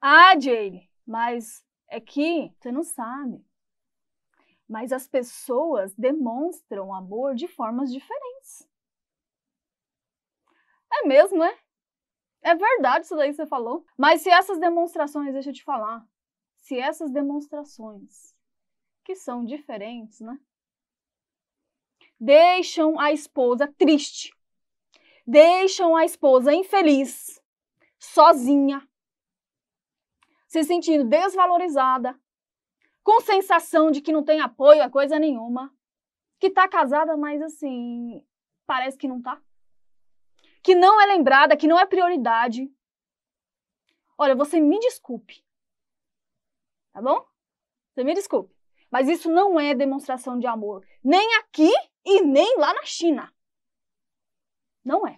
Ah, Jane, mas é que você não sabe. Mas as pessoas demonstram amor de formas diferentes. É mesmo, né? É verdade isso daí que você falou. Mas se essas demonstrações, deixa eu te falar, se essas demonstrações, que são diferentes, né? Deixam a esposa triste, deixam a esposa infeliz, sozinha, se sentindo desvalorizada, com sensação de que não tem apoio a coisa nenhuma, que tá casada, mas assim, parece que não tá. Que não é lembrada, que não é prioridade. Olha, você me desculpe. Tá bom? Você me desculpe. Mas isso não é demonstração de amor, nem aqui e nem lá na China. Não é.